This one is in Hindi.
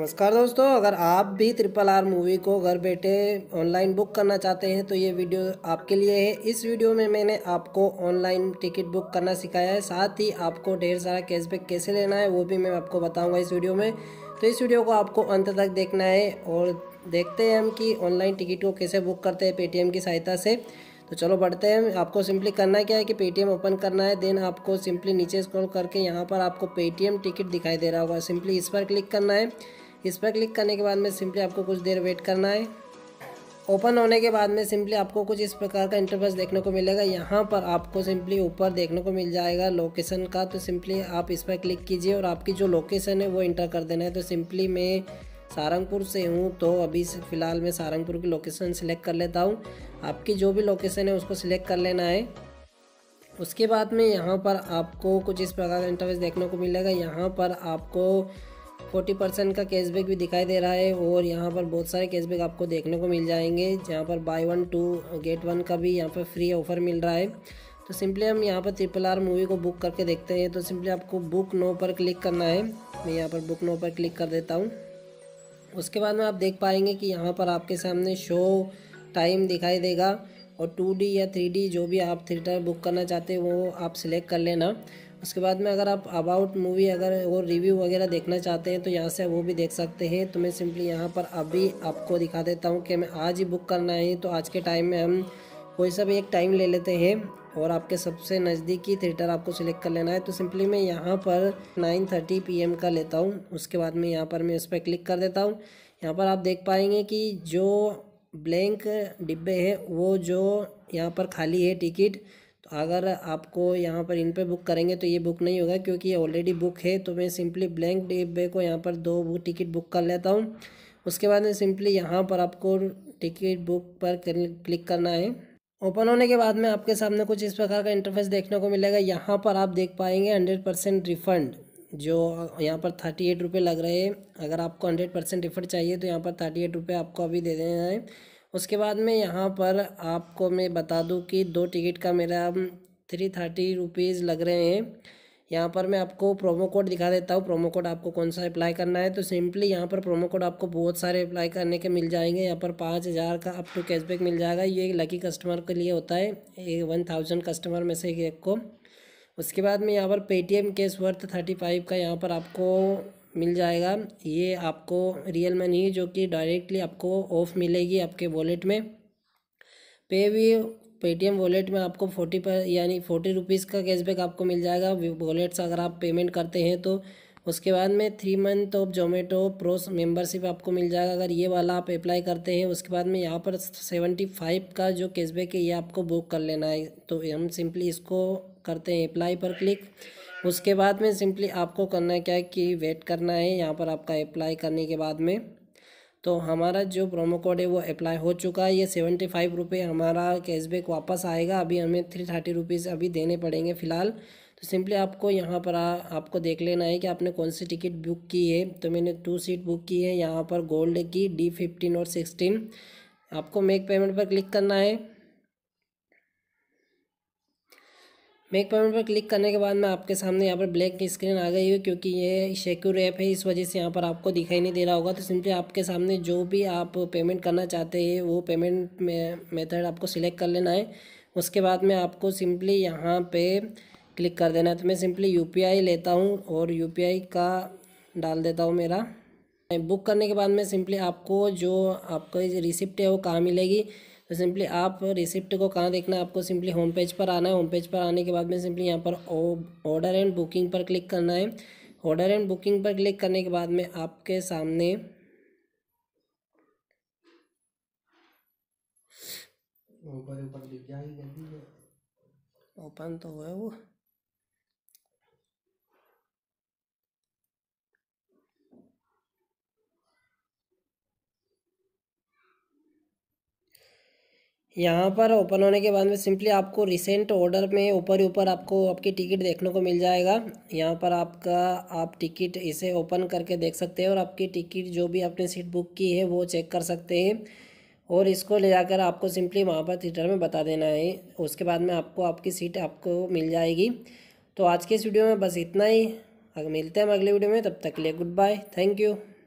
नमस्कार दोस्तों अगर आप भी ट्रिपल आर मूवी को घर बैठे ऑनलाइन बुक करना चाहते हैं तो ये वीडियो आपके लिए है इस वीडियो में मैंने आपको ऑनलाइन टिकट बुक करना सिखाया है साथ ही आपको ढेर सारा कैशबैक कैसे लेना है वो भी मैं आपको बताऊंगा इस वीडियो में तो इस वीडियो को आपको अंत तक देखना है और देखते हैं हम कि ऑनलाइन टिकट को कैसे बुक करते हैं पेटीएम की सहायता से तो चलो बढ़ते हैं आपको सिंपली करना क्या है कि पेटीएम ओपन करना है देन आपको सिंपली नीचे स्क्रॉल करके यहाँ पर आपको पेटीएम टिकट दिखाई दे रहा होगा सिंपली इस पर क्लिक करना है इस पर क्लिक करने के बाद में सिंपली आपको कुछ देर वेट करना है ओपन होने के बाद में सिंपली आपको कुछ इस प्रकार का इंटरफेस देखने को मिलेगा यहाँ पर आपको सिंपली ऊपर देखने को मिल जाएगा लोकेशन का तो सिंपली आप इस पर क्लिक कीजिए और आपकी जो लोकेशन है वो इंटर कर देना है तो सिंपली मैं सारंगपुर से हूँ तो अभी फ़िलहाल मैं सारंगपुर की लोकेशन सिलेक्ट कर लेता हूँ आपकी जो भी लोकेशन है उसको सिलेक्ट कर लेना है उसके बाद में यहाँ पर आपको कुछ इस प्रकार का इंटरफेस देखने को मिलेगा यहाँ पर आपको फोर्टी परसेंट का कैशबैक भी दिखाई दे रहा है और यहाँ पर बहुत सारे कैशबैक आपको देखने को मिल जाएंगे जहाँ पर buy one to get one का भी यहाँ पर फ्री ऑफर मिल रहा है तो सिंपली हम यहाँ पर ट्रिपल आर मूवी को बुक करके देखते हैं तो सिंपली आपको बुक नो पर क्लिक करना है मैं यहाँ पर बुक नो पर क्लिक कर देता हूँ उसके बाद में आप देख पाएंगे कि यहाँ पर आपके सामने शो टाइम दिखाई देगा और टू डी या थ्री डी जो भी आप थिएटर बुक करना चाहते हैं वो आप सिलेक्ट कर लेना उसके बाद में अगर आप अबाउट मूवी अगर और रिव्यू वगैरह देखना चाहते हैं तो यहाँ से वो भी देख सकते हैं तो मैं सिंपली यहाँ पर अभी आपको दिखा देता हूँ कि हमें आज ही बुक करना है तो आज के टाइम में हम कोई सा भी एक टाइम ले लेते हैं और आपके सबसे नज़दीकी थिएटर आपको सिलेक्ट कर लेना है तो सिंपली मैं यहाँ पर 9:30 एम का लेता हूँ उसके बाद में यहाँ पर मैं उस पर क्लिक कर देता हूँ यहाँ पर आप देख पाएंगे कि जो ब्लैंक डिब्बे हैं वो जो यहाँ पर खाली है टिकट अगर आपको यहाँ पर इन पे बुक करेंगे तो ये बुक नहीं होगा क्योंकि ये ऑलरेडी बुक है तो मैं सिंपली ब्लैंक डिब्बे को यहाँ पर दो टिकट बुक कर लेता हूँ उसके बाद में सिंपली यहाँ पर आपको टिकट बुक पर क्लिक करना है ओपन होने के बाद में आपके सामने कुछ इस प्रकार का इंटरफेस देखने को मिलेगा यहाँ पर आप देख पाएंगे हंड्रेड परसेंट रिफ़ंड जो यहाँ पर थर्टी एट रुपये लग रहे हैं अगर आपको हंड्रेड परसेंट रिफ़ंड चाहिए तो यहाँ पर थर्टी एट रुपये आपको अभी दे देना है उसके बाद में यहाँ पर आपको मैं बता दूँ कि दो टिकट का मेरा थ्री थर्टी रुपीज़ लग रहे हैं यहाँ पर मैं आपको प्रोमो कोड दिखा देता हूँ प्रोमो कोड आपको कौन सा अप्लाई करना है तो सिंपली यहाँ पर प्रोमो कोड आपको बहुत सारे अप्लाई करने के मिल जाएंगे यहाँ पर पाँच हज़ार का अप टू कैशबैक मिल जाएगा ये लकी कस्टमर के लिए होता है एक वन थाउजेंड कस्टमर में से एक को उसके बाद में यहाँ पर Paytm cash worth thirty five का यहाँ पर आपको मिल जाएगा ये आपको रियल मनी जो कि डायरेक्टली आपको ऑफ मिलेगी आपके वॉलेट में पे भी पेटीएम वॉलेट में आपको फोर्टी पर यानी फोर्टी रुपीज़ का कैशबैक आपको मिल जाएगा वॉलेट से अगर आप पेमेंट करते हैं तो उसके बाद में three month of Zomato pros membership आपको मिल जाएगा अगर ये वाला आप अप्लाई करते हैं उसके बाद में यहाँ पर सेवेंटी फाइव का जो कैशबैक है ये आपको बुक कर लेना है तो हम सिंपली इसको करते हैं अप्लाई पर क्लिक उसके बाद में सिंपली आपको करना क्या है कि वेट करना है यहाँ पर आपका अप्लाई करने के बाद में तो हमारा जो प्रोमो कोड है वो अप्लाई हो चुका है ये सेवेंटी फाइव रुपये हमारा कैशबैक वापस आएगा अभी हमें थ्री थर्टी रुपीज़ अभी देने पड़ेंगे फ़िलहाल तो सिंपली आपको यहाँ पर आ, आपको देख लेना है कि आपने कौन सी टिकट बुक की है तो मैंने टू सीट बुक की है यहाँ पर गोल्ड की डी फिफ्टीन और सिक्सटीन आपको मेक पेमेंट पर क्लिक करना है मेक पेमेंट पर क्लिक करने के बाद मैं आपके सामने यहाँ पर ब्लैक स्क्रीन आ गई है क्योंकि ये शेक्यूर ऐप है इस वजह से यहाँ पर आपको दिखाई नहीं दे रहा होगा तो सिंपली आपके सामने जो भी आप पेमेंट करना चाहते हैं वो पेमेंट मेथड आपको सिलेक्ट कर लेना है उसके बाद में आपको सिंपली यहाँ पे क्लिक कर देना है तो मैं सिंपली यू लेता हूँ और यू का डाल देता हूँ मेरा बुक करने के बाद में सिंपली आपको जो आपका रिसिप्ट है वो कहाँ मिलेगी तो सिंपली आप रिसिप्ट को कहाँ देखना है आपको सिंपली होम पेज पर आना है होम पेज पर आने के बाद में सिंपली यहाँ पर ऑर्डर एंड बुकिंग पर क्लिक करना है ऑर्डर एंड बुकिंग पर क्लिक करने के बाद में आपके सामने ओपन तो हुआ है वो यहाँ पर ओपन होने के बाद में सिंपली आपको रिसेंट ऑर्डर में ऊपर ऊपर आपको आपकी टिकट देखने को मिल जाएगा यहाँ पर आपका आप टिकट इसे ओपन करके देख सकते हैं और आपकी टिकट जो भी आपने सीट बुक की है वो चेक कर सकते हैं और इसको ले जाकर आपको सिंपली वहाँ पर थिएटर में बता देना है उसके बाद में आपको आपकी सीट आपको मिल जाएगी तो आज के इस वीडियो में बस इतना ही अगर मिलते हैं हम अगले वीडियो में तब तक के लिए गुड बाय थैंक यू